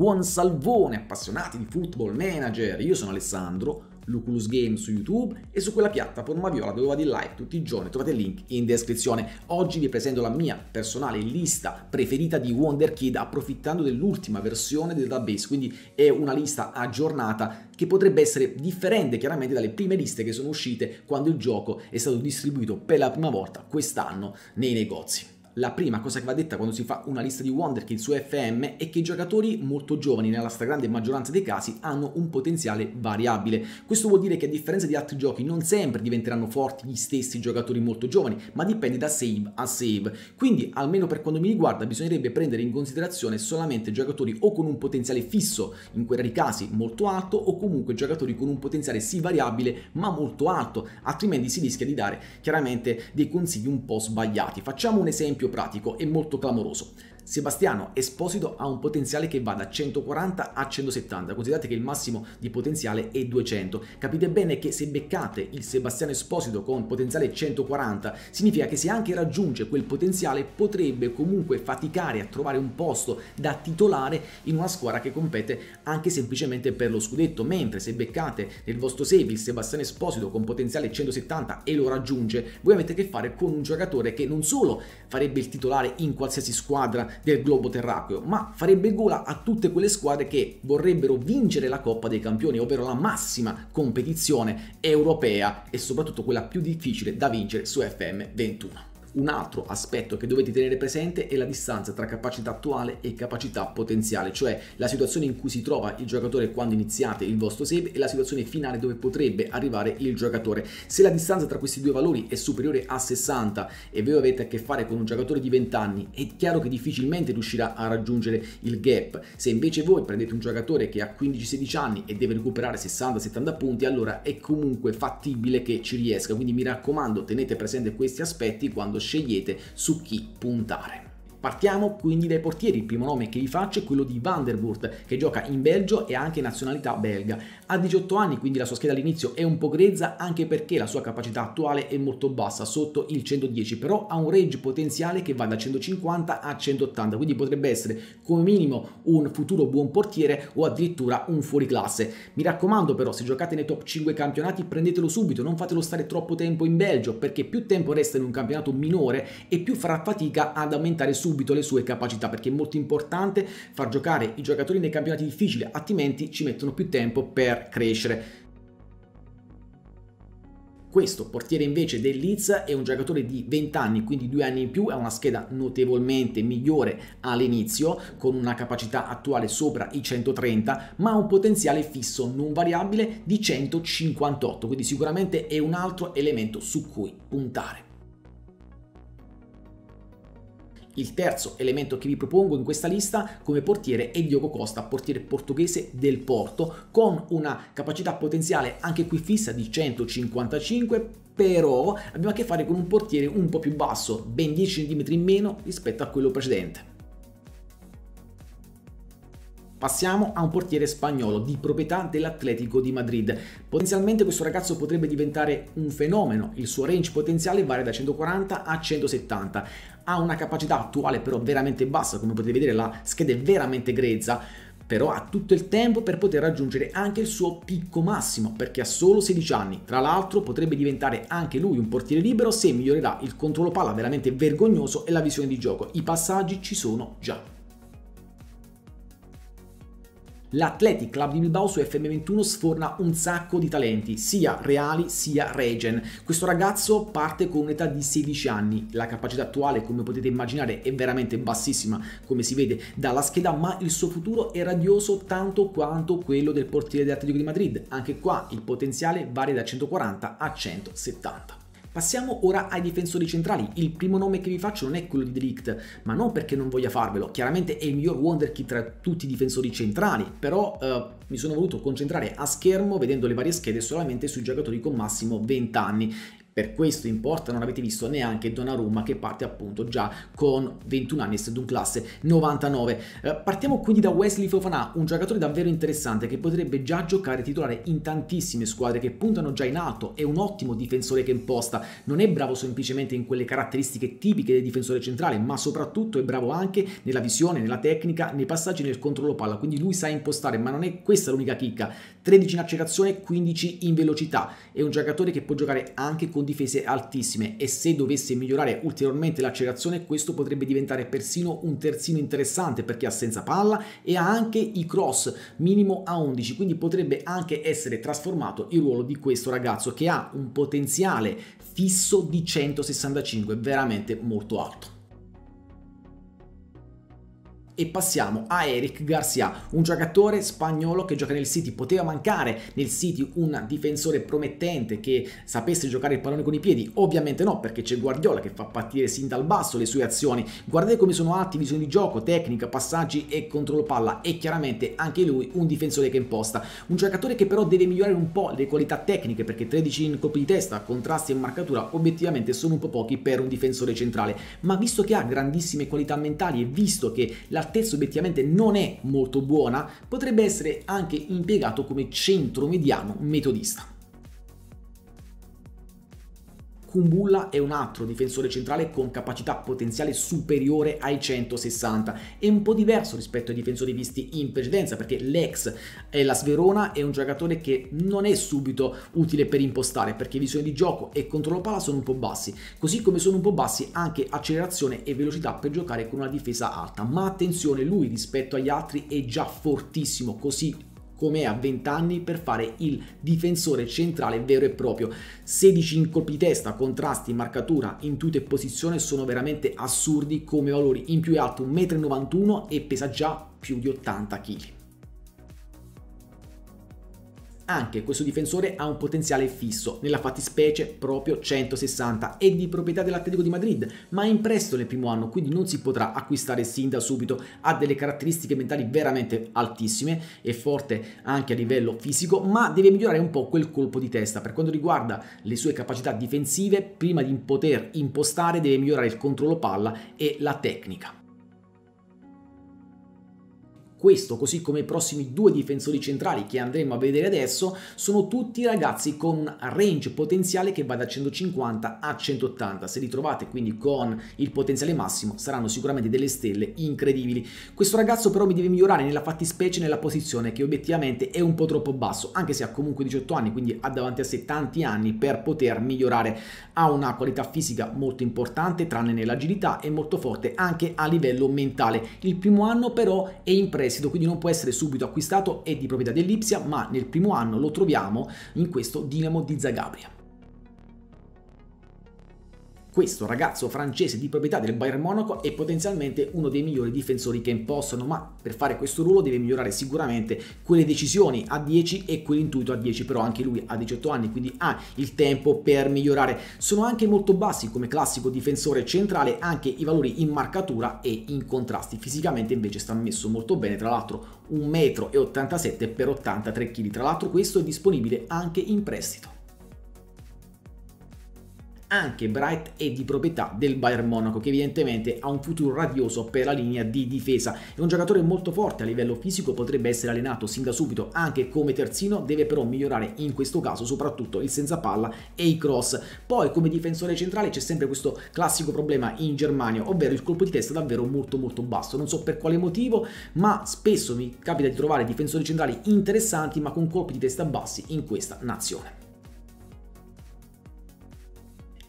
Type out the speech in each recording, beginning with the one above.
buon salvone appassionati di football manager. Io sono Alessandro, Luculus Game su YouTube e su quella piattaforma viola dove vado in live tutti i giorni. Trovate il link in descrizione. Oggi vi presento la mia personale lista preferita di Wonder Kid approfittando dell'ultima versione del database, quindi è una lista aggiornata che potrebbe essere differente chiaramente dalle prime liste che sono uscite quando il gioco è stato distribuito per la prima volta quest'anno nei negozi la prima cosa che va detta quando si fa una lista di Wonder Wonderkids su FM è che i giocatori molto giovani, nella stragrande maggioranza dei casi, hanno un potenziale variabile. Questo vuol dire che a differenza di altri giochi non sempre diventeranno forti gli stessi giocatori molto giovani, ma dipende da save a save. Quindi, almeno per quanto mi riguarda, bisognerebbe prendere in considerazione solamente giocatori o con un potenziale fisso, in quei rari casi molto alto, o comunque giocatori con un potenziale sì variabile, ma molto alto, altrimenti si rischia di dare chiaramente dei consigli un po' sbagliati. Facciamo un esempio pratico e molto clamoroso. Sebastiano Esposito ha un potenziale che va da 140 a 170, considerate che il massimo di potenziale è 200. Capite bene che se beccate il Sebastiano Esposito con potenziale 140, significa che se anche raggiunge quel potenziale potrebbe comunque faticare a trovare un posto da titolare in una squadra che compete anche semplicemente per lo scudetto, mentre se beccate nel vostro save il Sebastiano Esposito con potenziale 170 e lo raggiunge, voi avete a che fare con un giocatore che non solo farebbe il titolare in qualsiasi squadra del globo terracqueo, ma farebbe gola a tutte quelle squadre che vorrebbero vincere la Coppa dei Campioni, ovvero la massima competizione europea e soprattutto quella più difficile da vincere su FM21. Un altro aspetto che dovete tenere presente è la distanza tra capacità attuale e capacità potenziale, cioè la situazione in cui si trova il giocatore quando iniziate il vostro save e la situazione finale dove potrebbe arrivare il giocatore. Se la distanza tra questi due valori è superiore a 60 e voi avete a che fare con un giocatore di 20 anni, è chiaro che difficilmente riuscirà a raggiungere il gap. Se invece voi prendete un giocatore che ha 15-16 anni e deve recuperare 60-70 punti, allora è comunque fattibile che ci riesca. Quindi mi raccomando, tenete presente questi aspetti quando scegliete su chi puntare. Partiamo quindi dai portieri, il primo nome che vi faccio è quello di Vandervoort che gioca in Belgio e anche nazionalità belga. Ha 18 anni quindi la sua scheda all'inizio è un po' grezza anche perché la sua capacità attuale è molto bassa, sotto il 110, però ha un range potenziale che va da 150 a 180, quindi potrebbe essere come minimo un futuro buon portiere o addirittura un fuoriclasse. Mi raccomando però se giocate nei top 5 campionati prendetelo subito, non fatelo stare troppo tempo in Belgio perché più tempo resta in un campionato minore e più farà fatica ad aumentare subito subito le sue capacità perché è molto importante far giocare i giocatori nei campionati difficili, altrimenti ci mettono più tempo per crescere. Questo portiere invece del Leeds è un giocatore di 20 anni, quindi due anni in più, ha una scheda notevolmente migliore all'inizio, con una capacità attuale sopra i 130, ma ha un potenziale fisso non variabile di 158, quindi sicuramente è un altro elemento su cui puntare. Il terzo elemento che vi propongo in questa lista come portiere è Diogo Costa, portiere portoghese del Porto, con una capacità potenziale anche qui fissa di 155, però abbiamo a che fare con un portiere un po' più basso, ben 10 cm in meno rispetto a quello precedente. Passiamo a un portiere spagnolo di proprietà dell'Atletico di Madrid. Potenzialmente questo ragazzo potrebbe diventare un fenomeno, il suo range potenziale varia da 140 a 170 ha una capacità attuale però veramente bassa, come potete vedere la scheda è veramente grezza, però ha tutto il tempo per poter raggiungere anche il suo picco massimo perché ha solo 16 anni. Tra l'altro potrebbe diventare anche lui un portiere libero se migliorerà il controllo palla veramente vergognoso e la visione di gioco. I passaggi ci sono già. L'Athletic Club di Bilbao su FM21 sforna un sacco di talenti, sia reali sia regen. Questo ragazzo parte con un'età di 16 anni, la capacità attuale come potete immaginare è veramente bassissima come si vede dalla scheda, ma il suo futuro è radioso tanto quanto quello del portiere dell'Atletico di Madrid. Anche qua il potenziale varia da 140 a 170. Passiamo ora ai difensori centrali. Il primo nome che vi faccio non è quello di Delict, ma non perché non voglia farvelo, chiaramente è il miglior wonderkid tra tutti i difensori centrali, però eh, mi sono voluto concentrare a schermo vedendo le varie schede solamente sui giocatori con massimo 20 anni per questo in porta non avete visto neanche Donnarumma che parte appunto già con 21 anni, essendo un classe 99. Eh, partiamo quindi da Wesley Fofana, un giocatore davvero interessante che potrebbe già giocare titolare in tantissime squadre che puntano già in alto, è un ottimo difensore che imposta, non è bravo semplicemente in quelle caratteristiche tipiche del difensore centrale, ma soprattutto è bravo anche nella visione, nella tecnica, nei passaggi nel controllo palla, quindi lui sa impostare, ma non è questa l'unica chicca. 13 in accelerazione, 15 in velocità, è un giocatore che può giocare anche con con difese altissime e se dovesse migliorare ulteriormente l'accelerazione questo potrebbe diventare persino un terzino interessante perché ha senza palla e ha anche i cross minimo a 11 quindi potrebbe anche essere trasformato il ruolo di questo ragazzo che ha un potenziale fisso di 165 veramente molto alto e passiamo a Eric Garcia, un giocatore spagnolo che gioca nel City, poteva mancare nel City un difensore promettente che sapesse giocare il pallone con i piedi, ovviamente no perché c'è Guardiola che fa partire sin dal basso le sue azioni, guardate come sono atti, visione di gioco, tecnica, passaggi e controllo palla e chiaramente anche lui un difensore che imposta, un giocatore che però deve migliorare un po' le qualità tecniche perché 13 in colpi di testa, contrasti e marcatura obiettivamente sono un po' pochi per un difensore centrale, ma visto che ha grandissime qualità mentali e visto che la compattezza obiettivamente non è molto buona, potrebbe essere anche impiegato come centro mediano metodista. Kumbulla è un altro difensore centrale con capacità potenziale superiore ai 160. È un po' diverso rispetto ai difensori visti in precedenza perché l'ex è eh, la Sverona è un giocatore che non è subito utile per impostare perché visione di gioco e controllo pala sono un po' bassi, così come sono un po' bassi anche accelerazione e velocità per giocare con una difesa alta. Ma attenzione, lui rispetto agli altri è già fortissimo, così come a 20 anni per fare il difensore centrale vero e proprio. 16 incolpi testa, contrasti, marcatura, intuito e posizione sono veramente assurdi come valori, in più è alto 1,91 m e pesa già più di 80 kg anche questo difensore ha un potenziale fisso, nella fattispecie proprio 160 e di proprietà dell'Atletico di Madrid, ma è in prestito nel primo anno, quindi non si potrà acquistare sin da subito, ha delle caratteristiche mentali veramente altissime, è forte anche a livello fisico, ma deve migliorare un po' quel colpo di testa. Per quanto riguarda le sue capacità difensive, prima di poter impostare deve migliorare il controllo palla e la tecnica. Questo, così come i prossimi due difensori centrali che andremo a vedere adesso, sono tutti ragazzi con un range potenziale che va da 150 a 180. Se li trovate quindi con il potenziale massimo saranno sicuramente delle stelle incredibili. Questo ragazzo però mi deve migliorare nella fattispecie nella posizione che obiettivamente è un po' troppo basso, anche se ha comunque 18 anni, quindi ha davanti a sé tanti anni per poter migliorare. Ha una qualità fisica molto importante, tranne nell'agilità, è molto forte anche a livello mentale. Il primo anno però è in presa prestito, quindi non può essere subito acquistato, è di proprietà dell'Ipsia, ma nel primo anno lo troviamo in questo Dinamo di Zagabria. Questo ragazzo francese di proprietà del Bayern Monaco è potenzialmente uno dei migliori difensori che impossono, ma per fare questo ruolo deve migliorare sicuramente quelle decisioni a 10 e quell'intuito a 10, però anche lui ha 18 anni, quindi ha il tempo per migliorare. Sono anche molto bassi come classico difensore centrale anche i valori in marcatura e in contrasti. Fisicamente invece sta messo molto bene, tra l'altro 1,87 m per 83 kg, tra l'altro questo è disponibile anche in prestito anche Bright è di proprietà del Bayern Monaco che evidentemente ha un futuro radioso per la linea di difesa. È un giocatore molto forte a livello fisico, potrebbe essere allenato sin da subito anche come terzino, deve però migliorare in questo caso soprattutto il senza palla e i cross. Poi come difensore centrale c'è sempre questo classico problema in Germania, ovvero il colpo di testa davvero molto molto basso. Non so per quale motivo, ma spesso mi capita di trovare difensori centrali interessanti ma con colpi di testa bassi in questa nazione.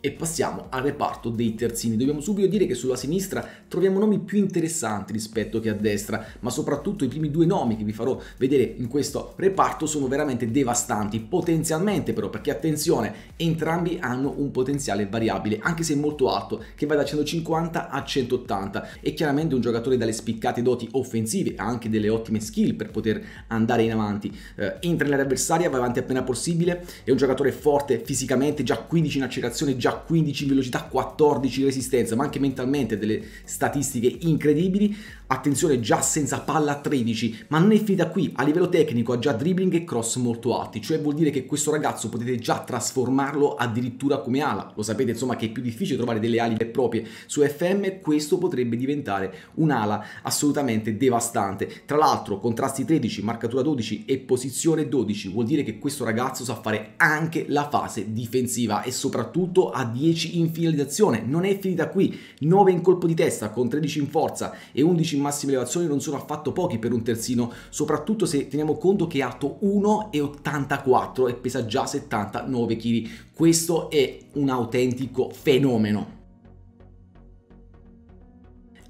E passiamo al reparto dei terzini. Dobbiamo subito dire che sulla sinistra troviamo nomi più interessanti rispetto che a destra, ma soprattutto i primi due nomi che vi farò vedere in questo reparto sono veramente devastanti, potenzialmente però, perché attenzione, entrambi hanno un potenziale variabile, anche se molto alto, che va da 150 a 180 e chiaramente un giocatore dalle spiccate doti offensive ha anche delle ottime skill per poter andare in avanti. Eh, entra nell'area avversaria, va avanti appena possibile, è un giocatore forte fisicamente, già 15 in accelerazione, già velocità 15, velocità 14, resistenza, ma anche mentalmente delle statistiche incredibili. Attenzione, già senza palla 13, ma non è finita qui, a livello tecnico ha già dribbling e cross molto alti, cioè vuol dire che questo ragazzo potete già trasformarlo addirittura come ala. Lo sapete insomma che è più difficile trovare delle ali proprie su FM, questo potrebbe diventare un'ala assolutamente devastante. Tra l'altro contrasti 13, marcatura 12 e posizione 12, vuol dire che questo ragazzo sa fare anche la fase difensiva e soprattutto ha a 10 in finalizzazione. Non è finita qui, 9 in colpo di testa con 13 in forza e 11 in massima elevazione non sono affatto pochi per un terzino, soprattutto se teniamo conto che è alto 1,84 e pesa già 79 kg. Questo è un autentico fenomeno.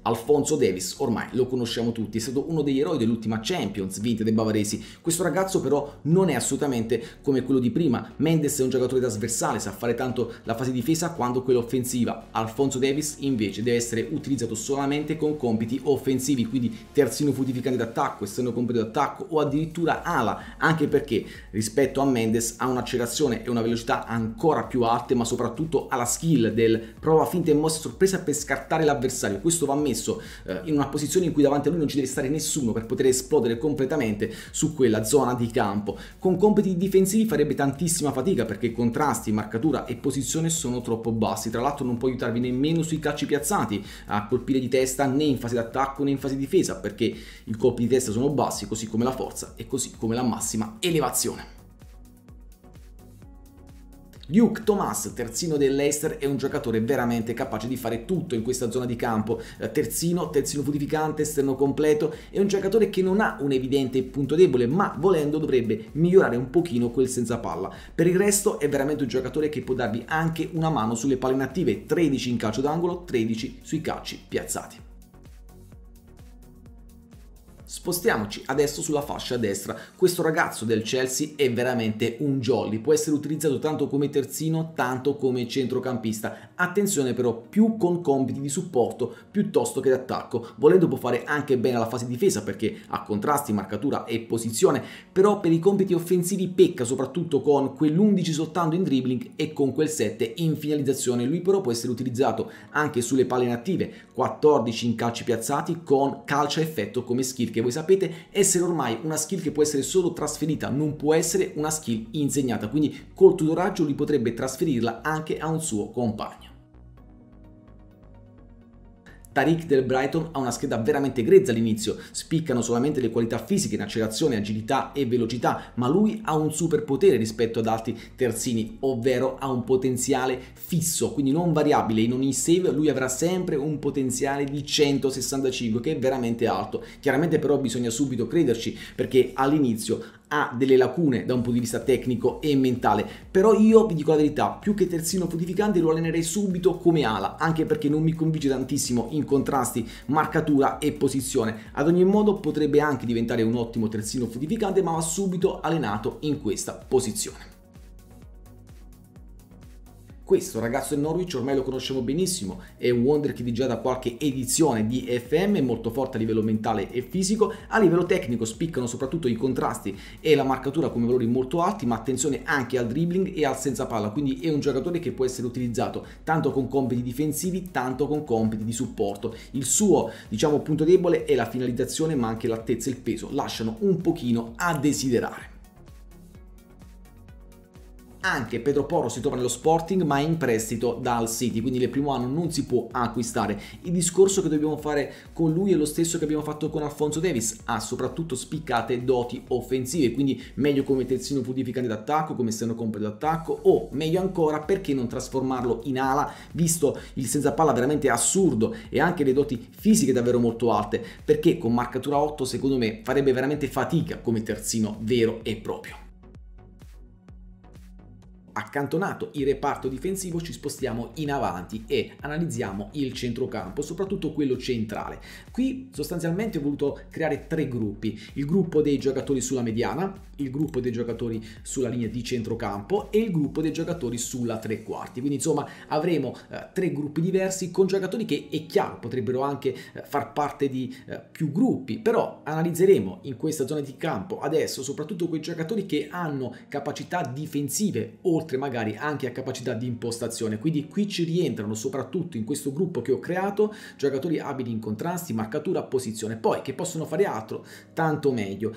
Alfonso Davis, ormai lo conosciamo tutti, è stato uno degli eroi dell'ultima Champions vinta dai bavaresi. Questo ragazzo però non è assolutamente come quello di prima. Mendes è un giocatore trasversale, sa fare tanto la fase difesa quanto quella offensiva. Alfonso Davis invece deve essere utilizzato solamente con compiti offensivi, quindi terzino fortificante d'attacco, esterno compito d'attacco o addirittura ala, anche perché rispetto a Mendes ha un'accelerazione e una velocità ancora più alte, ma soprattutto ha la skill del prova finta e mossa sorpresa per scartare l'avversario. Questo va messo messo eh, in una posizione in cui davanti a lui non ci deve stare nessuno per poter esplodere completamente su quella zona di campo. Con compiti difensivi farebbe tantissima fatica perché contrasti, marcatura e posizione sono troppo bassi. Tra l'altro non può aiutarvi nemmeno sui calci piazzati a colpire di testa né in fase d'attacco né in fase di difesa perché i colpi di testa sono bassi, così come la forza e così come la massima elevazione. Luke Thomas, terzino dell'Ester, è un giocatore veramente capace di fare tutto in questa zona di campo. Eh, terzino, terzino fortificante, esterno completo, è un giocatore che non ha un evidente punto debole, ma volendo dovrebbe migliorare un pochino quel senza palla. Per il resto è veramente un giocatore che può darvi anche una mano sulle palle inattive, 13 in calcio d'angolo, 13 sui calci piazzati. Spostiamoci adesso sulla fascia destra. Questo ragazzo del Chelsea è veramente un jolly, può essere utilizzato tanto come terzino, tanto come centrocampista. Attenzione però più con compiti di supporto piuttosto che d'attacco. Volendo può fare anche bene alla fase difesa perché ha contrasti, marcatura e posizione, però per i compiti offensivi pecca soprattutto con quell'11 soltanto in dribbling e con quel 7 in finalizzazione. Lui però può essere utilizzato anche sulle palle inattive, 14 in calci piazzati con calcia effetto come skill che voi sapete essere ormai una skill che può essere solo trasferita, non può essere una skill insegnata, quindi col tutoraggio lui potrebbe trasferirla anche a un suo compagno. Tariq del Brighton ha una scheda veramente grezza all'inizio, spiccano solamente le qualità fisiche in accelerazione, agilità e velocità, ma lui ha un superpotere rispetto ad altri terzini, ovvero ha un potenziale fisso, quindi non variabile, in ogni save lui avrà sempre un potenziale di 165 che è veramente alto. Chiaramente però bisogna subito crederci perché all'inizio ha delle lacune da un punto di vista tecnico e mentale, però io vi dico la verità, più che terzino fortificante lo allenerei subito come ala, anche perché non mi convince tantissimo in contrasti, marcatura e posizione. Ad ogni modo potrebbe anche diventare un ottimo terzino fortificante, ma va subito allenato in questa posizione questo ragazzo del Norwich ormai lo conosciamo benissimo, è un wonder kid già da qualche edizione di FM, molto forte a livello mentale e fisico, a livello tecnico spiccano soprattutto i contrasti e la marcatura come valori molto alti, ma attenzione anche al dribbling e al senza palla, quindi è un giocatore che può essere utilizzato tanto con compiti difensivi, tanto con compiti di supporto. Il suo, diciamo, punto debole è la finalizzazione, ma anche l'altezza e il peso, lasciano un pochino a desiderare. Anche Pedro Porro si trova nello Sporting ma è in prestito dal City, quindi nel primo anno non si può acquistare. Il discorso che dobbiamo fare con lui è lo stesso che abbiamo fatto con Alfonso Davis, ha soprattutto spiccate doti offensive, quindi meglio come terzino purificante d'attacco, come esterno completo d'attacco o meglio ancora perché non trasformarlo in ala, visto il senza palla veramente assurdo e anche le doti fisiche davvero molto alte, perché con marcatura 8 secondo me farebbe veramente fatica come terzino vero e proprio accantonato il reparto difensivo ci spostiamo in avanti e analizziamo il centrocampo, soprattutto quello centrale. Qui sostanzialmente ho voluto creare tre gruppi, il gruppo dei giocatori sulla mediana, il gruppo dei giocatori sulla linea di centrocampo e il gruppo dei giocatori sulla tre quarti. Quindi insomma avremo eh, tre gruppi diversi con giocatori che è chiaro potrebbero anche eh, far parte di eh, più gruppi, però analizzeremo in questa zona di campo adesso soprattutto quei giocatori che hanno capacità difensive o oltre magari anche a capacità di impostazione. Quindi qui ci rientrano soprattutto in questo gruppo che ho creato giocatori abili in contrasti, marcatura, posizione, poi che possono fare altro, tanto meglio.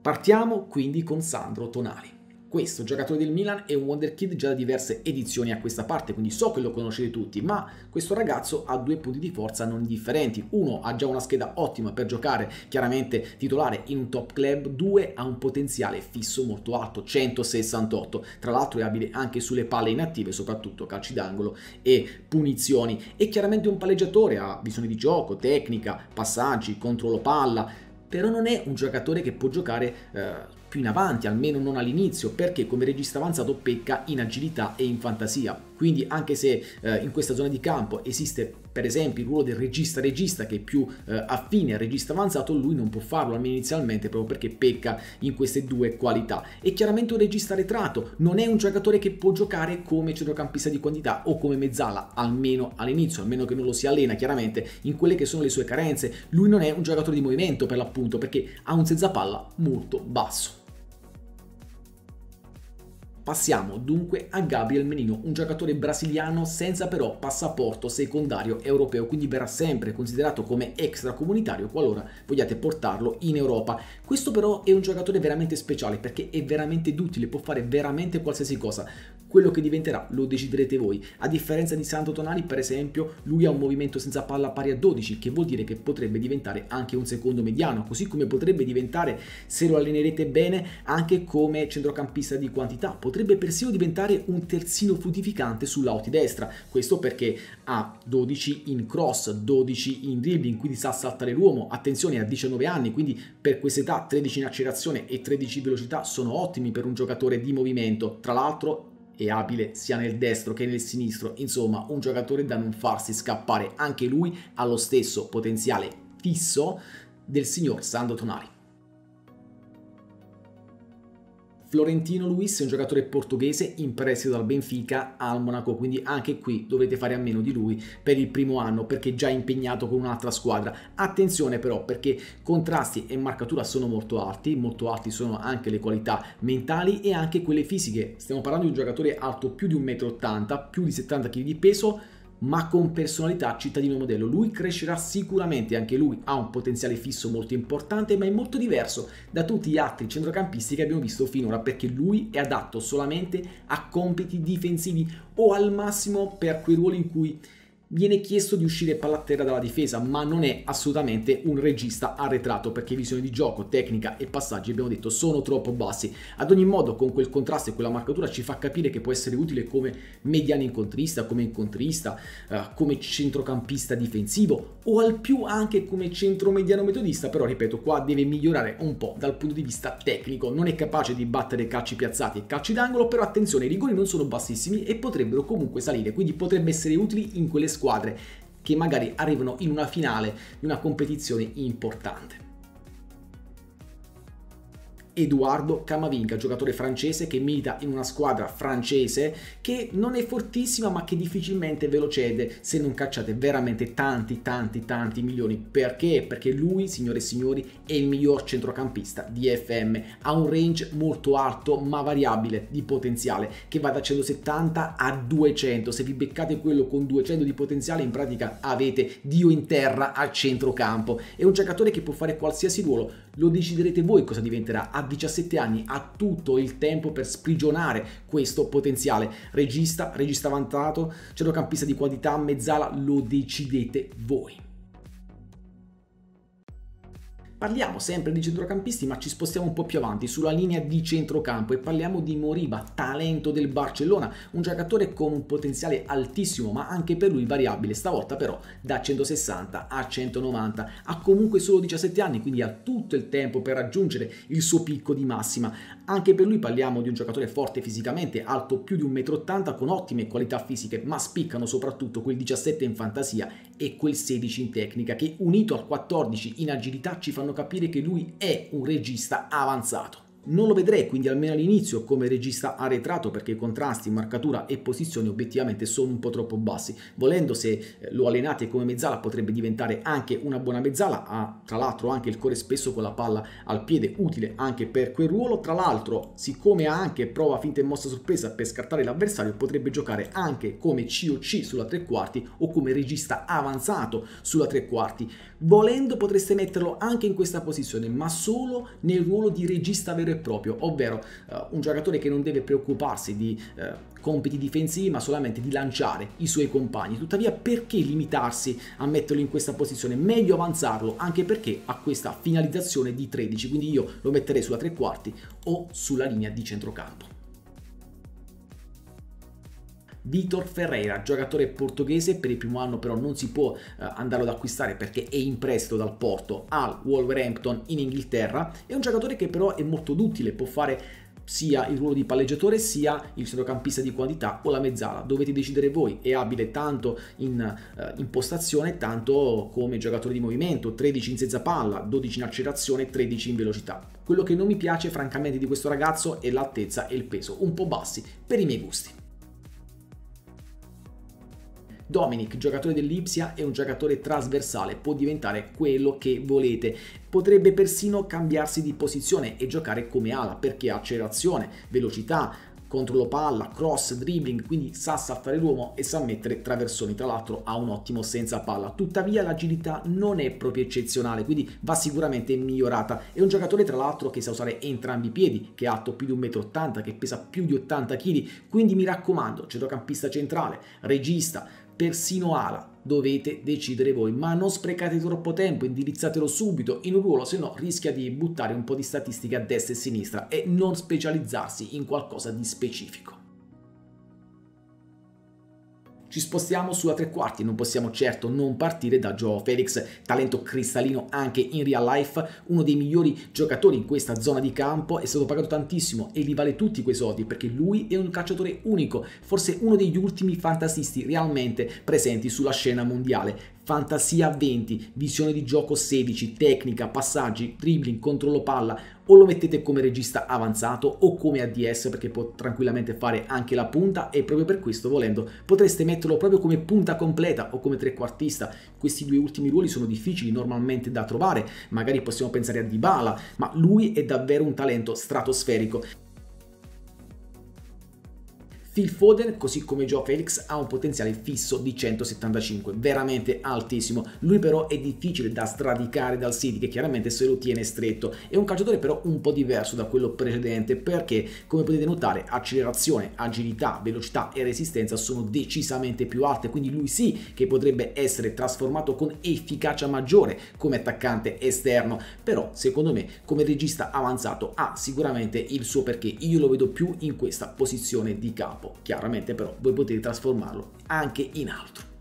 Partiamo quindi con Sandro Tonali questo giocatore del Milan è un wonder kid già da diverse edizioni a questa parte, quindi so che lo conoscete tutti, ma questo ragazzo ha due punti di forza non differenti. Uno, ha già una scheda ottima per giocare chiaramente titolare in un top club, due, ha un potenziale fisso molto alto, 168, tra l'altro è abile anche sulle palle inattive, soprattutto calci d'angolo e punizioni. È chiaramente un palleggiatore, ha bisogno di gioco, tecnica, passaggi, controllo palla, però non è un giocatore che può giocare eh, più in avanti, almeno non all'inizio, perché come regista avanzato pecca in agilità e in fantasia. Quindi anche se eh, in questa zona di campo esiste per esempio il ruolo del regista-regista che è più eh, affine al regista avanzato, lui non può farlo almeno inizialmente proprio perché pecca in queste due qualità. E chiaramente un regista retrato, non è un giocatore che può giocare come centrocampista di quantità o come mezzala, almeno all'inizio, almeno che non lo si allena chiaramente in quelle che sono le sue carenze. Lui non è un giocatore di movimento per l'appunto perché ha un senza palla molto basso. Passiamo dunque a Gabriel Menino, un giocatore brasiliano senza però passaporto secondario europeo, quindi verrà sempre considerato come extracomunitario qualora vogliate portarlo in Europa. Questo però è un giocatore veramente speciale perché è veramente duttile, può fare veramente qualsiasi cosa. Quello che diventerà lo deciderete voi. A differenza di Santo Tonali, per esempio, lui ha un movimento senza palla pari a 12, che vuol dire che potrebbe diventare anche un secondo mediano, così come potrebbe diventare, se lo allenerete bene, anche come centrocampista di quantità. Potrebbe persino diventare un terzino fruttificante sull'auti destra. Questo perché ha 12 in cross, 12 in dribbling, quindi sa saltare l'uomo. Attenzione, ha 19 anni, quindi per quest'età velocità, 13 in accelerazione e 13 in velocità sono ottimi per un giocatore di movimento, tra l'altro è abile sia nel destro che nel sinistro, insomma un giocatore da non farsi scappare, anche lui ha lo stesso potenziale fisso del signor Sandro Tonari. Florentino Luis è un giocatore portoghese in prestito dal Benfica al Monaco, quindi anche qui dovete fare a meno di lui per il primo anno perché è già impegnato con un'altra squadra. Attenzione però perché contrasti e marcatura sono molto alti, molto alti sono anche le qualità mentali e anche quelle fisiche. Stiamo parlando di un giocatore alto più di 1,80 m, più di 70 kg di peso, ma con personalità cittadino modello. Lui crescerà sicuramente, anche lui ha un potenziale fisso molto importante, ma è molto diverso da tutti gli altri centrocampisti che abbiamo visto finora, perché lui è adatto solamente a compiti difensivi o al massimo per quei ruoli in cui viene chiesto di uscire palla a terra dalla difesa, ma non è assolutamente un regista arretrato perché visione di gioco, tecnica e passaggi abbiamo detto sono troppo bassi. Ad ogni modo con quel contrasto e quella marcatura ci fa capire che può essere utile come mediano incontrista, come incontrista, eh, come centrocampista difensivo o al più anche come centromediano metodista, però ripeto qua deve migliorare un po' dal punto di vista tecnico, non è capace di battere calci piazzati e calci d'angolo, però attenzione i rigori non sono bassissimi e potrebbero comunque salire, quindi potrebbe essere utile in quelle squadre squadre che magari arrivano in una finale di una competizione importante. Eduardo Camavinga, giocatore francese che milita in una squadra francese che non è fortissima ma che difficilmente ve lo cede se non cacciate veramente tanti tanti tanti milioni. Perché? Perché lui, signore e signori, è il miglior centrocampista di FM. Ha un range molto alto ma variabile di potenziale che va da 170 a 200. Se vi beccate quello con 200 di potenziale in pratica avete Dio in terra al centrocampo. È un giocatore che può fare qualsiasi ruolo, lo deciderete voi cosa diventerà. Ha 17 anni ha tutto il tempo per sprigionare questo potenziale. Regista, regista vantato, centrocampista di qualità, mezzala, lo decidete voi. Parliamo sempre di centrocampisti, ma ci spostiamo un po' più avanti sulla linea di centrocampo e parliamo di Moriba, talento del Barcellona, un giocatore con un potenziale altissimo, ma anche per lui variabile, stavolta però da 160 a 190. Ha comunque solo 17 anni, quindi ha tutto il tempo per raggiungere il suo picco di massima anche per lui parliamo di un giocatore forte fisicamente, alto più di 1,80 m con ottime qualità fisiche, ma spiccano soprattutto quel 17 in fantasia e quel 16 in tecnica che unito al 14 in agilità ci fanno capire che lui è un regista avanzato. Non lo vedrei quindi almeno all'inizio come regista arretrato perché i contrasti, marcatura e posizione obiettivamente sono un po' troppo bassi. Volendo se eh, lo allenate come mezzala potrebbe diventare anche una buona mezzala, ha tra l'altro anche il cuore spesso con la palla al piede, utile anche per quel ruolo. Tra l'altro siccome ha anche prova finta e mossa sorpresa per scartare l'avversario potrebbe giocare anche come COC sulla tre quarti o come regista avanzato sulla tre quarti. Volendo potreste metterlo anche in questa posizione ma solo nel ruolo di regista vero e e proprio, ovvero eh, un giocatore che non deve preoccuparsi di eh, compiti difensivi ma solamente di lanciare i suoi compagni. Tuttavia perché limitarsi a metterlo in questa posizione? Meglio avanzarlo anche perché ha questa finalizzazione di 13, quindi io lo metterei sulla tre quarti o sulla linea di centrocampo. Vitor Ferreira, giocatore portoghese, per il primo anno però non si può eh, andarlo ad acquistare perché è in prestito dal Porto al Wolverhampton in Inghilterra, è un giocatore che però è molto duttile, può fare sia il ruolo di palleggiatore sia il centrocampista di quantità o la mezzala. Dovete decidere voi, è abile tanto in uh, impostazione, tanto come giocatore di movimento, 13 in senza palla, 12 in accelerazione, 13 in velocità. Quello che non mi piace francamente di questo ragazzo è l'altezza e il peso, un po' bassi per i miei gusti. Dominic, giocatore dell'Ipsia, è un giocatore trasversale, può diventare quello che volete. Potrebbe persino cambiarsi di posizione e giocare come ala perché ha accelerazione, velocità, controllo palla, cross, dribbling, quindi sa saltare l'uomo e sa mettere traversoni, tra l'altro ha un ottimo senza palla. Tuttavia l'agilità non è proprio eccezionale, quindi va sicuramente migliorata. È un giocatore tra l'altro che sa usare entrambi i piedi, che è alto più di 1,80 m, che pesa più di 80 kg, quindi mi raccomando, centrocampista centrale, regista, persino ala. Dovete decidere voi, ma non sprecate troppo tempo, indirizzatelo subito in un ruolo, se no rischia di buttare un po' di statistica a destra e a sinistra e non specializzarsi in qualcosa di specifico ci spostiamo sulla tre quarti e non possiamo certo non partire da Joao Felix, talento cristallino anche in real life, uno dei migliori giocatori in questa zona di campo, è stato pagato tantissimo e gli vale tutti quei soldi perché lui è un calciatore unico, forse uno degli ultimi fantasisti realmente presenti sulla scena mondiale fantasia 20, visione di gioco 16, tecnica, passaggi, dribbling, controllo palla, o lo mettete come regista avanzato o come ADS perché può tranquillamente fare anche la punta e proprio per questo volendo potreste metterlo proprio come punta completa o come trequartista. Questi due ultimi ruoli sono difficili normalmente da trovare, magari possiamo pensare a Dybala, ma lui è davvero un talento stratosferico. Phil Foden, così come Joe Felix, ha un potenziale fisso di 175, veramente altissimo. Lui però è difficile da sradicare dal City, che chiaramente se lo tiene stretto. È un calciatore però un po' diverso da quello precedente, perché come potete notare accelerazione, agilità, velocità e resistenza sono decisamente più alte, quindi lui sì che potrebbe essere trasformato con efficacia maggiore come attaccante esterno, però secondo me come regista avanzato ha sicuramente il suo perché, io lo vedo più in questa posizione di capo capo. Chiaramente però voi potete trasformarlo anche in altro.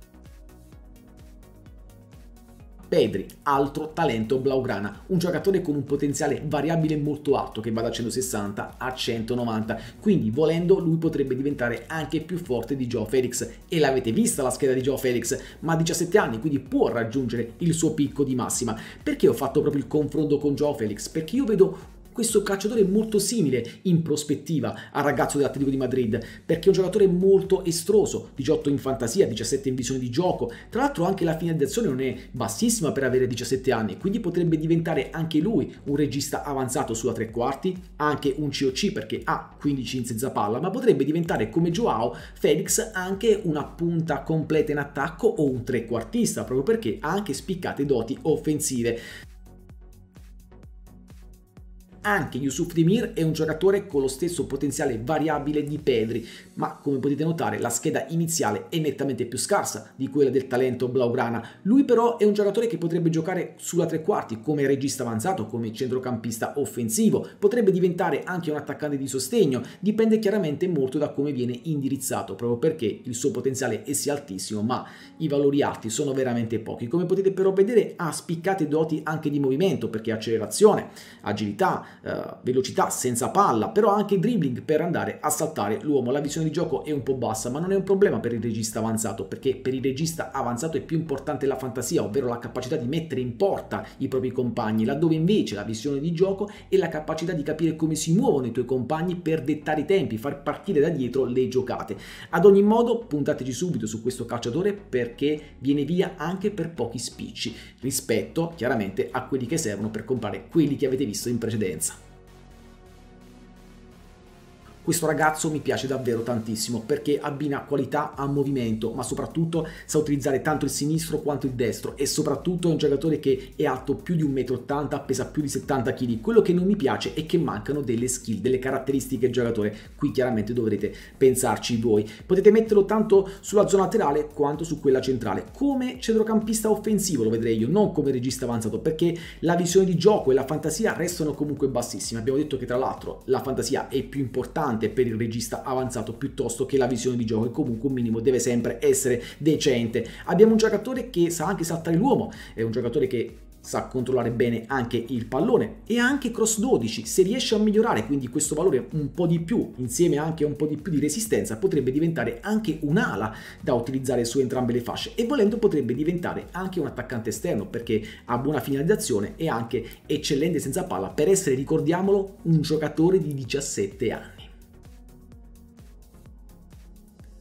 Pedri, altro talento blaugrana, un giocatore con un potenziale variabile molto alto che va da 160 a 190, quindi volendo lui potrebbe diventare anche più forte di Joe Felix e l'avete vista la scheda di Joe Felix, ma ha 17 anni quindi può raggiungere il suo picco di massima. Perché ho fatto proprio il confronto con Joe Felix? Perché io vedo questo calciatore è molto simile in prospettiva al ragazzo dell'Atletico di Madrid, perché è un giocatore molto estroso, 18 in fantasia, 17 in visione di gioco, tra l'altro anche la finalizzazione non è bassissima per avere 17 anni, quindi potrebbe diventare anche lui un regista avanzato sulla tre quarti, anche un COC perché ha 15 in senza palla, ma potrebbe diventare come Joao Felix anche una punta completa in attacco o un trequartista, proprio perché ha anche spiccate doti offensive. Anche Yusuf Demir è un giocatore con lo stesso potenziale variabile di Pedri, ma come potete notare la scheda iniziale è nettamente più scarsa di quella del talento Blaugrana. Lui però è un giocatore che potrebbe giocare sulla tre quarti come regista avanzato, come centrocampista offensivo, potrebbe diventare anche un attaccante di sostegno, dipende chiaramente molto da come viene indirizzato, proprio perché il suo potenziale è sì altissimo, ma i valori alti sono veramente pochi. Come potete però vedere ha spiccate doti anche di movimento, perché accelerazione, agilità, eh, velocità, senza palla, però anche dribbling per andare a saltare l'uomo. La visione di gioco è un po' bassa, ma non è un problema per il regista avanzato, perché per il regista avanzato è più importante la fantasia, ovvero la capacità di mettere in porta i propri compagni, laddove invece la visione di gioco è la capacità di capire come si muovono i tuoi compagni per dettare i tempi, far partire da dietro le giocate. Ad ogni modo, puntateci subito su questo calciatore perché viene via anche per pochi spicci rispetto chiaramente a quelli che servono per comprare quelli che avete visto in precedenza. Questo ragazzo mi piace davvero tantissimo perché abbina qualità a movimento, ma soprattutto sa utilizzare tanto il sinistro quanto il destro e soprattutto è un giocatore che è alto più di 1,80 m, pesa più di 70 kg. Quello che non mi piace è che mancano delle skill, delle caratteristiche del giocatore. Qui chiaramente dovrete pensarci voi. Potete metterlo tanto sulla zona laterale quanto su quella centrale, come centrocampista offensivo lo vedrei io, non come regista avanzato, perché la visione di gioco e la fantasia restano comunque bassissime. Abbiamo detto che tra l'altro la fantasia è più importante importante per il regista avanzato piuttosto che la visione di gioco che comunque un minimo deve sempre essere decente. Abbiamo un giocatore che sa anche saltare l'uomo, è un giocatore che sa controllare bene anche il pallone e anche cross 12 se riesce a migliorare quindi questo valore un po' di più insieme anche a un po' di più di resistenza potrebbe diventare anche un'ala da utilizzare su entrambe le fasce e volendo potrebbe diventare anche un attaccante esterno perché ha buona finalizzazione e anche eccellente senza palla per essere ricordiamolo un giocatore di 17 anni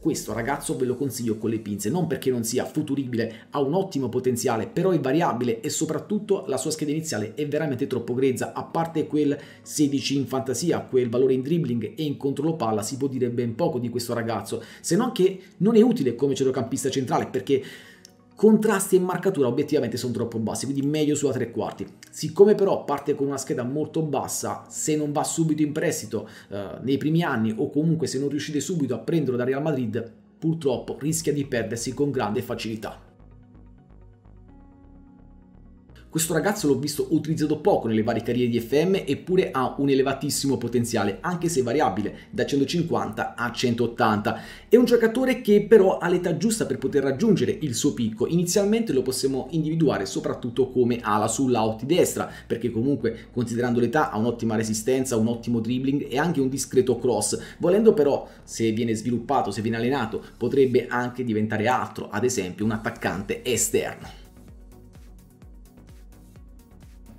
questo ragazzo ve lo consiglio con le pinze, non perché non sia futuribile, ha un ottimo potenziale, però è variabile e soprattutto la sua scheda iniziale è veramente troppo grezza, a parte quel 16 in fantasia, quel valore in dribbling e in controllo palla si può dire ben poco di questo ragazzo, se non che non è utile come centrocampista centrale perché Contrasti e marcatura obiettivamente sono troppo bassi, quindi meglio sulla tre quarti. Siccome però parte con una scheda molto bassa, se non va subito in prestito eh, nei primi anni o comunque se non riuscite subito a prenderlo da Real Madrid, purtroppo rischia di perdersi con grande facilità. Questo ragazzo l'ho visto utilizzato poco nelle varie carriere di FM eppure ha un elevatissimo potenziale, anche se variabile, da 150 a 180. È un giocatore che però ha l'età giusta per poter raggiungere il suo picco. Inizialmente lo possiamo individuare soprattutto come ala sull'out destra, perché comunque considerando l'età ha un'ottima resistenza, un ottimo dribbling e anche un discreto cross. Volendo però, se viene sviluppato, se viene allenato, potrebbe anche diventare altro, ad esempio un attaccante esterno.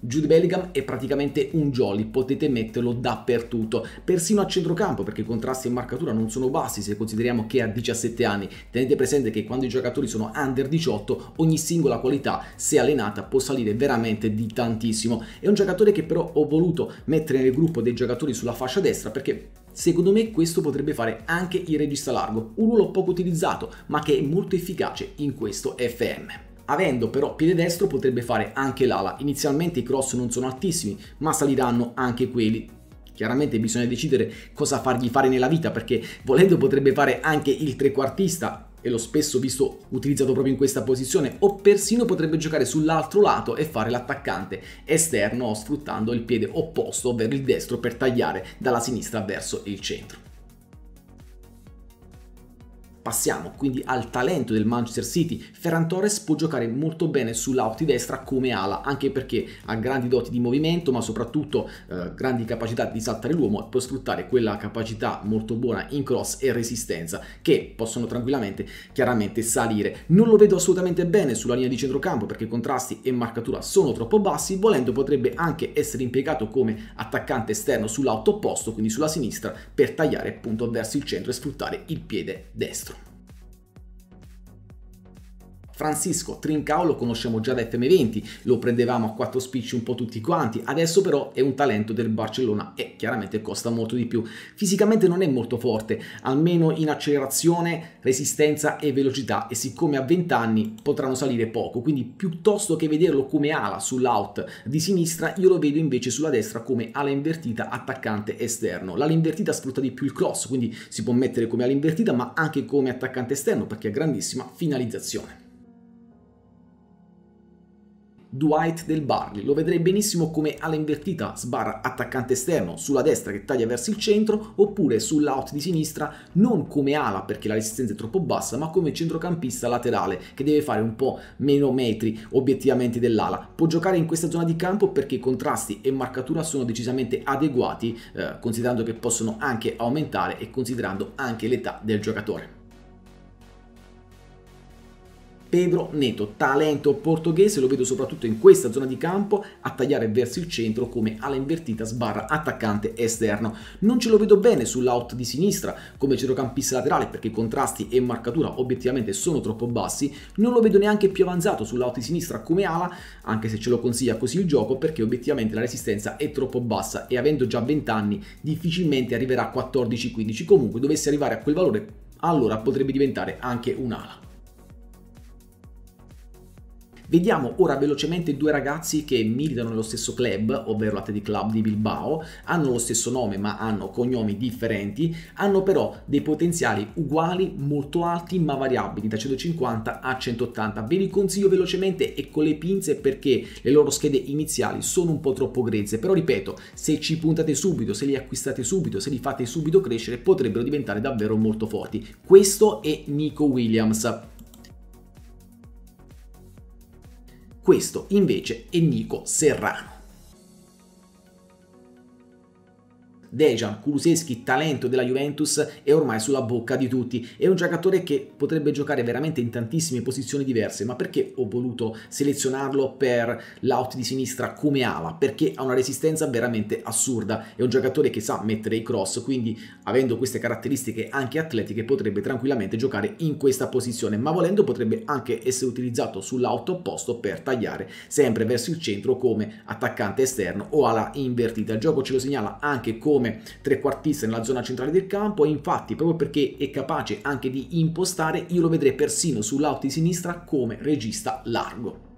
Jude Bellingham è praticamente un jolly, potete metterlo dappertutto, persino a centrocampo perché i contrasti in marcatura non sono bassi se consideriamo che ha 17 anni. Tenete presente che quando i giocatori sono under 18 ogni singola qualità, se allenata, può salire veramente di tantissimo. È un giocatore che però ho voluto mettere nel gruppo dei giocatori sulla fascia destra perché Secondo me questo potrebbe fare anche il regista largo, un ruolo poco utilizzato ma che è molto efficace in questo FM. Avendo però piede destro potrebbe fare anche l'ala. Inizialmente i cross non sono altissimi, ma saliranno anche quelli. Chiaramente bisogna decidere cosa fargli fare nella vita, perché volendo potrebbe fare anche il trequartista, e l'ho spesso visto utilizzato proprio in questa posizione, o persino potrebbe giocare sull'altro lato e fare l'attaccante esterno sfruttando il piede opposto, ovvero il destro, per tagliare dalla sinistra verso il centro. Passiamo quindi al talento del Manchester City. Ferran Torres può giocare molto bene sull'out destra come ala, anche perché ha grandi doti di movimento, ma soprattutto eh, grandi capacità di saltare l'uomo e può sfruttare quella capacità molto buona in cross e resistenza che possono tranquillamente chiaramente salire. Non lo vedo assolutamente bene sulla linea di centrocampo perché contrasti e marcatura sono troppo bassi, volendo potrebbe anche essere impiegato come attaccante esterno sull'auto opposto, quindi sulla sinistra, per tagliare appunto verso il centro e sfruttare il piede destro. Francisco Trincao lo conosciamo già da FM20, lo prendevamo a quattro spicci un po' tutti quanti, adesso però è un talento del Barcellona e chiaramente costa molto di più. Fisicamente non è molto forte, almeno in accelerazione, resistenza e velocità e siccome ha 20 anni potranno salire poco, quindi piuttosto che vederlo come ala sull'out di sinistra, io lo vedo invece sulla destra come ala invertita attaccante esterno. L'ala invertita sfrutta di più il cross, quindi si può mettere come ala invertita ma anche come attaccante esterno perché ha grandissima finalizzazione. Dwight del Barley. Lo vedrei benissimo come ala invertita, sbarra attaccante esterno sulla destra che taglia verso il centro, oppure sull'out di sinistra, non come ala perché la resistenza è troppo bassa, ma come centrocampista laterale che deve fare un po' meno metri obiettivamente dell'ala. Può giocare in questa zona di campo perché contrasti e marcatura sono decisamente adeguati, eh, considerando che possono anche aumentare e considerando anche l'età del giocatore. Pedro Neto, talento portoghese, lo vedo soprattutto in questa zona di campo a tagliare verso il centro come ala invertita sbarra attaccante esterno. Non ce lo vedo bene sull'out di sinistra come centrocampista laterale perché contrasti e marcatura obiettivamente sono troppo bassi, non lo vedo neanche più avanzato sull'out di sinistra come ala, anche se ce lo consiglia così il gioco perché obiettivamente la resistenza è troppo bassa e avendo già 20 anni difficilmente arriverà a 14-15, comunque dovesse arrivare a quel valore allora potrebbe diventare anche un'ala. Vediamo ora velocemente due ragazzi che militano nello stesso club, ovvero l'Athletic Club di Bilbao, hanno lo stesso nome ma hanno cognomi differenti, hanno però dei potenziali uguali, molto alti ma variabili da 150 a 180. Ve li consiglio velocemente e con le pinze perché le loro schede iniziali sono un po' troppo grezze, però ripeto, se ci puntate subito, se li acquistate subito, se li fate subito crescere potrebbero diventare davvero molto forti. Questo è Nico Williams. Questo invece è Nico Serrano. Dejan, Kuluseschi, talento della Juventus, è ormai sulla bocca di tutti. È un giocatore che potrebbe giocare veramente in tantissime posizioni diverse, ma perché ho voluto selezionarlo per l'out di sinistra come ala? Perché ha una resistenza veramente assurda, è un giocatore che sa mettere i cross, quindi avendo queste caratteristiche anche atletiche potrebbe tranquillamente giocare in questa posizione, ma volendo potrebbe anche essere utilizzato sull'out opposto per tagliare sempre verso il centro come attaccante esterno o ala invertita. Il gioco ce lo segnala anche come come trequartista nella zona centrale del campo e infatti proprio perché è capace anche di impostare io lo vedrei persino sull'out di sinistra come regista largo.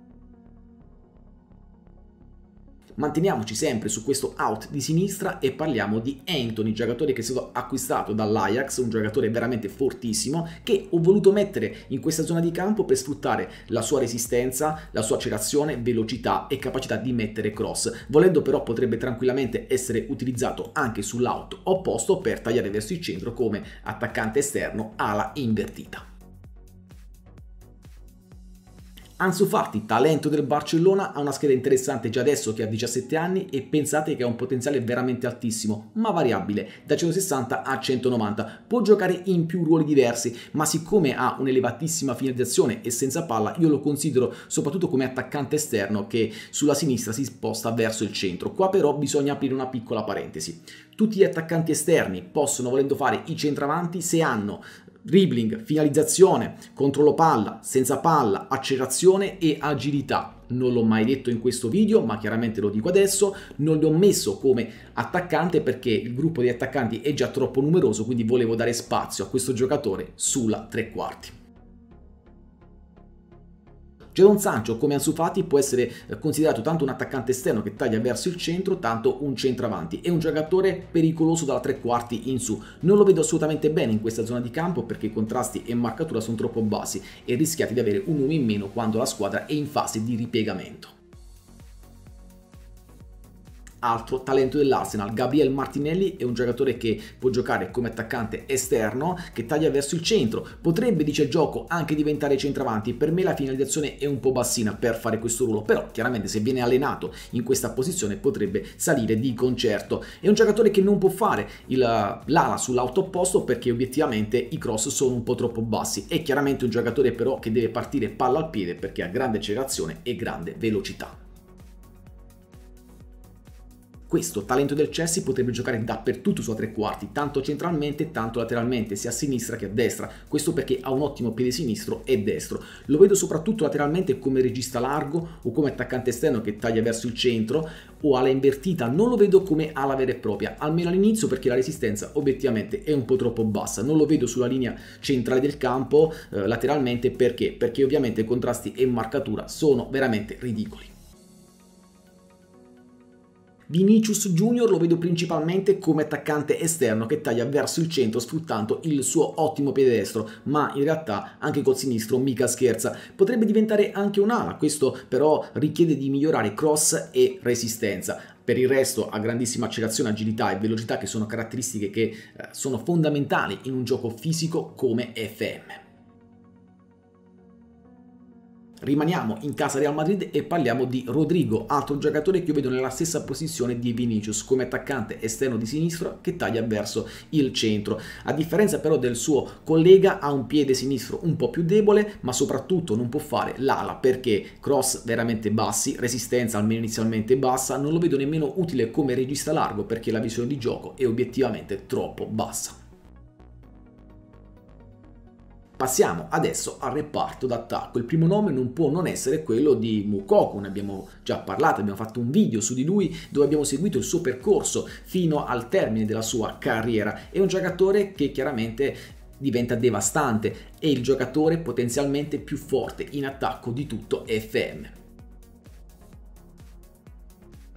Manteniamoci sempre su questo out di sinistra e parliamo di Anthony, giocatore che è stato acquistato dall'Ajax, un giocatore veramente fortissimo che ho voluto mettere in questa zona di campo per sfruttare la sua resistenza, la sua accelerazione, velocità e capacità di mettere cross. Volendo però potrebbe tranquillamente essere utilizzato anche sull'out opposto per tagliare verso il centro come attaccante esterno ala invertita. Ansu Fatti, talento del Barcellona, ha una scheda interessante già adesso che ha 17 anni e pensate che ha un potenziale veramente altissimo, ma variabile, da 160 a 190. Può giocare in più ruoli diversi, ma siccome ha un'elevatissima finalizzazione e senza palla, io lo considero soprattutto come attaccante esterno che sulla sinistra si sposta verso il centro. Qua però bisogna aprire una piccola parentesi. Tutti gli attaccanti esterni possono volendo fare i centravanti se hanno dribbling, finalizzazione, controllo palla, senza palla, accelerazione e agilità. Non l'ho mai detto in questo video, ma chiaramente lo dico adesso, non ho messo come attaccante perché il gruppo di attaccanti è già troppo numeroso, quindi volevo dare spazio a questo giocatore sulla tre quarti. Jadon Sancho, come Ansu Fati, può essere eh, considerato tanto un attaccante esterno che taglia verso il centro, tanto un centravanti. È un giocatore pericoloso dalla tre quarti in su. Non lo vedo assolutamente bene in questa zona di campo perché i contrasti e marcatura sono troppo bassi e rischiate di avere un uomo in meno quando la squadra è in fase di ripiegamento altro talento dell'Arsenal, Gabriel Martinelli è un giocatore che può giocare come attaccante esterno che taglia verso il centro, potrebbe dice il gioco anche diventare centravanti, per me la finalizzazione è un po' bassina per fare questo ruolo, però chiaramente se viene allenato in questa posizione potrebbe salire di concerto, è un giocatore che non può fare l'ala sull'auto opposto perché obiettivamente i cross sono un po' troppo bassi, è chiaramente un giocatore però che deve partire palla al piede perché ha grande accelerazione e grande velocità questo talento del Chelsea potrebbe giocare dappertutto su a tre quarti, tanto centralmente, tanto lateralmente, sia a sinistra che a destra. Questo perché ha un ottimo piede sinistro e destro. Lo vedo soprattutto lateralmente come regista largo o come attaccante esterno che taglia verso il centro o alla invertita. Non lo vedo come ala vera e propria, almeno all'inizio perché la resistenza obiettivamente è un po' troppo bassa. Non lo vedo sulla linea centrale del campo eh, lateralmente perché? Perché ovviamente contrasti e marcatura sono veramente ridicoli. Vinicius Junior lo vedo principalmente come attaccante esterno che taglia verso il centro sfruttando il suo ottimo piede destro, ma in realtà anche col sinistro mica scherza. Potrebbe diventare anche un'ala, questo però richiede di migliorare cross e resistenza. Per il resto ha grandissima accelerazione, agilità e velocità che sono caratteristiche che eh, sono fondamentali in un gioco fisico come FM. Rimaniamo in casa Real Madrid e parliamo di Rodrigo, altro giocatore che io vedo nella stessa posizione di Vinicius come attaccante esterno di sinistra che taglia verso il centro. A differenza però del suo collega ha un piede sinistro un po' più debole ma soprattutto non può fare l'ala perché cross veramente bassi, resistenza almeno inizialmente bassa, non lo vedo nemmeno utile come regista largo perché la visione di gioco è obiettivamente troppo bassa. Passiamo adesso al reparto d'attacco. Il primo nome non può non essere quello di Mukoku, ne abbiamo già parlato, abbiamo fatto un video su di lui dove abbiamo seguito il suo percorso fino al termine della sua carriera. È un giocatore che chiaramente diventa devastante, è il giocatore potenzialmente più forte in attacco di tutto FM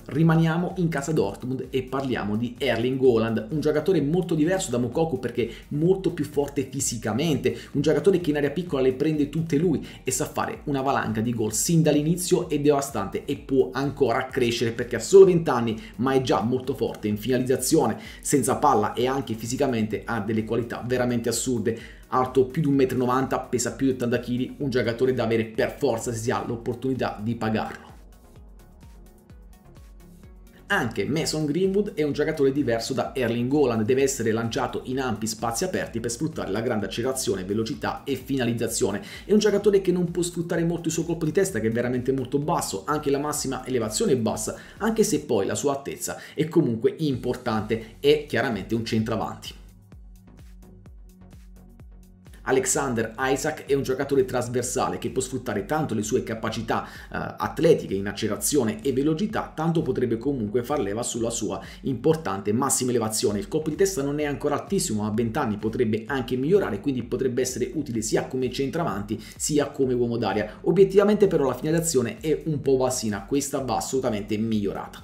rimaniamo in casa Dortmund e parliamo di Erling Haaland, un giocatore molto diverso da Mokoku perché molto più forte fisicamente, un giocatore che in area piccola le prende tutte lui e sa fare una valanga di gol sin dall'inizio è devastante e può ancora crescere perché ha solo 20 anni ma è già molto forte in finalizzazione, senza palla e anche fisicamente ha delle qualità veramente assurde alto più di 1,90 m, pesa più di 80 kg, un giocatore da avere per forza se si ha l'opportunità di pagarlo anche Mason Greenwood è un giocatore diverso da Erling Haaland, deve essere lanciato in ampi spazi aperti per sfruttare la grande accelerazione, velocità e finalizzazione. È un giocatore che non può sfruttare molto il suo colpo di testa che è veramente molto basso, anche la massima elevazione è bassa, anche se poi la sua altezza è comunque importante, è chiaramente un centravanti. Alexander Isaac è un giocatore trasversale che può sfruttare tanto le sue capacità eh, atletiche in accelerazione e velocità, tanto potrebbe comunque far leva sulla sua importante massima elevazione. Il colpo di testa non è ancora altissimo, a 20 anni potrebbe anche migliorare, quindi potrebbe essere utile sia come centravanti sia come uomo d'aria. Obiettivamente però la d'azione è un po' bassina, questa va assolutamente migliorata.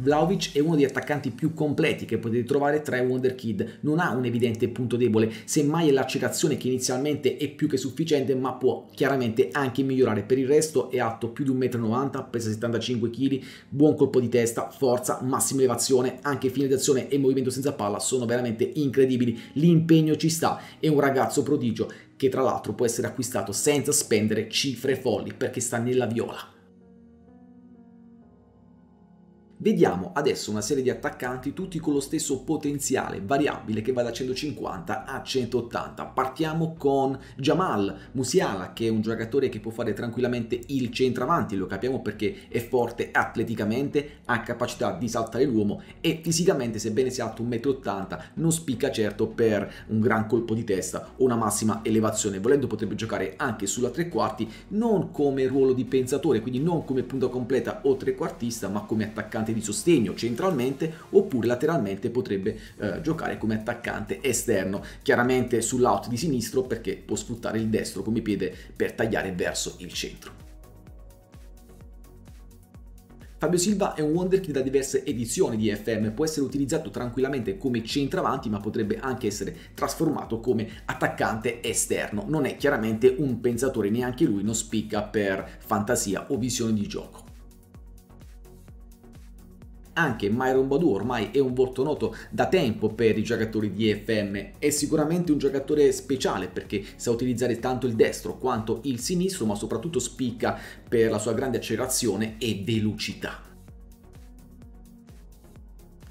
Vlaovic è uno degli attaccanti più completi che potete trovare tra i Wonder Kid, non ha un evidente punto debole, semmai è l'accecazione che inizialmente è più che sufficiente ma può chiaramente anche migliorare, per il resto è alto più di 1,90 m, pesa 75 kg, buon colpo di testa, forza, massima elevazione, anche finalizzazione e movimento senza palla sono veramente incredibili, l'impegno ci sta, è un ragazzo prodigio che tra l'altro può essere acquistato senza spendere cifre folli perché sta nella viola. Vediamo adesso una serie di attaccanti tutti con lo stesso potenziale variabile che va da 150 a 180. Partiamo con Jamal Musiala che è un giocatore che può fare tranquillamente il centravanti, lo capiamo perché è forte atleticamente, ha capacità di saltare l'uomo e fisicamente sebbene sia alto 1,80 m non spicca certo per un gran colpo di testa o una massima elevazione. Volendo potrebbe giocare anche sulla tre quarti non come ruolo di pensatore, quindi non come punta completa o trequartista ma come attaccante attaccante di sostegno centralmente oppure lateralmente potrebbe eh, giocare come attaccante esterno, chiaramente sull'out di sinistro perché può sfruttare il destro come piede per tagliare verso il centro. Fabio Silva è un wonderkid da diverse edizioni di FM, può essere utilizzato tranquillamente come centravanti ma potrebbe anche essere trasformato come attaccante esterno, non è chiaramente un pensatore neanche lui, non spicca per fantasia o visione di gioco anche Myron Badu ormai è un volto noto da tempo per i giocatori di EFM, è sicuramente un giocatore speciale perché sa utilizzare tanto il destro quanto il sinistro ma soprattutto spicca per la sua grande accelerazione e velocità.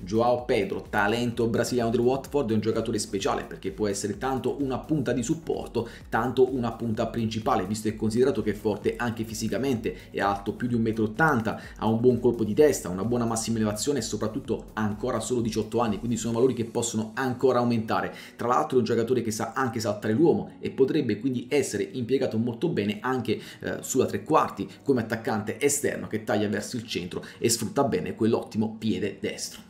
Joao Pedro, talento brasiliano del Watford, è un giocatore speciale perché può essere tanto una punta di supporto, tanto una punta principale, visto e considerato che è forte anche fisicamente, è alto più di 1,80 m, ha un buon colpo di testa, una buona massima elevazione e soprattutto ancora solo 18 anni, quindi sono valori che possono ancora aumentare. Tra l'altro è un giocatore che sa anche saltare l'uomo e potrebbe quindi essere impiegato molto bene anche eh, sulla tre quarti come attaccante esterno che taglia verso il centro e sfrutta bene quell'ottimo piede destro.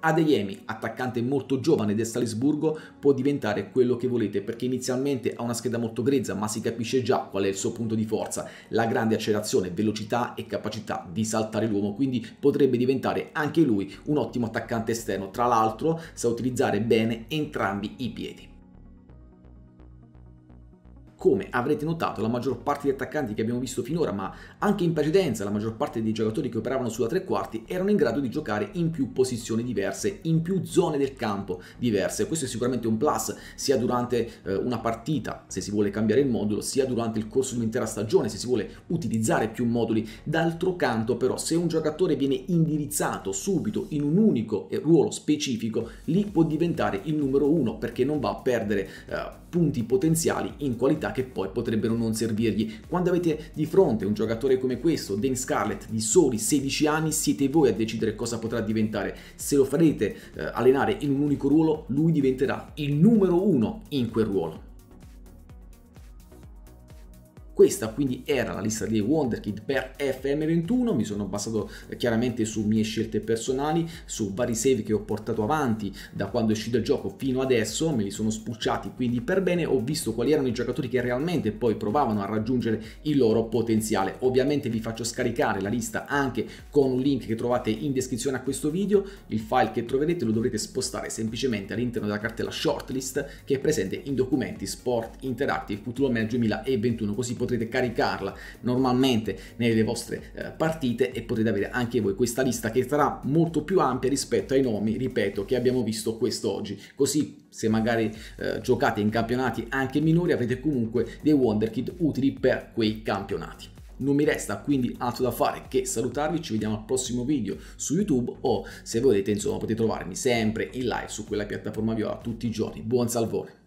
Adeyemi, attaccante molto giovane del Salisburgo, può diventare quello che volete perché inizialmente ha una scheda molto grezza ma si capisce già qual è il suo punto di forza, la grande accelerazione, velocità e capacità di saltare l'uomo, quindi potrebbe diventare anche lui un ottimo attaccante esterno, tra l'altro sa utilizzare bene entrambi i piedi. Come avrete notato, la maggior parte di attaccanti che abbiamo visto finora, ma anche in precedenza la maggior parte dei giocatori che operavano sulla tre quarti erano in grado di giocare in più posizioni diverse, in più zone del campo diverse. Questo è sicuramente un plus sia durante eh, una partita, se si vuole cambiare il modulo, sia durante il corso di un'intera stagione, se si vuole utilizzare più moduli. D'altro canto però se un giocatore viene indirizzato subito in un unico eh, ruolo specifico, lì può diventare il numero uno perché non va a perdere eh, punti potenziali in qualità che poi potrebbero non servirgli. Quando avete di fronte un giocatore giocatore come questo, Dan Scarlett, di soli 16 anni, siete voi a decidere cosa potrà diventare. Se lo farete eh, allenare in un unico ruolo, lui diventerà il numero uno in quel ruolo. Questa quindi era la lista dei Wonder Kid per FM21, mi sono basato eh, chiaramente su mie scelte personali, su vari save che ho portato avanti da quando è uscito il gioco fino adesso, me li sono spucciati quindi per bene, ho visto quali erano i giocatori che realmente poi provavano a raggiungere il loro potenziale. Ovviamente vi faccio scaricare la lista anche con un link che trovate in descrizione a questo video, il file che troverete lo dovrete spostare semplicemente all'interno della cartella shortlist che è presente in documenti Sport Interactive Futuro Cthulhu 2021 così potete potrete caricarla normalmente nelle vostre eh, partite e potrete avere anche voi questa lista che sarà molto più ampia rispetto ai nomi, ripeto, che abbiamo visto quest'oggi. Così se magari eh, giocate in campionati anche minori avrete comunque dei Wonder Kid utili per quei campionati. Non mi resta quindi altro da fare che salutarvi, ci vediamo al prossimo video su YouTube o se volete insomma potete trovarmi sempre in live su quella piattaforma viola tutti i giorni. Buon salvone!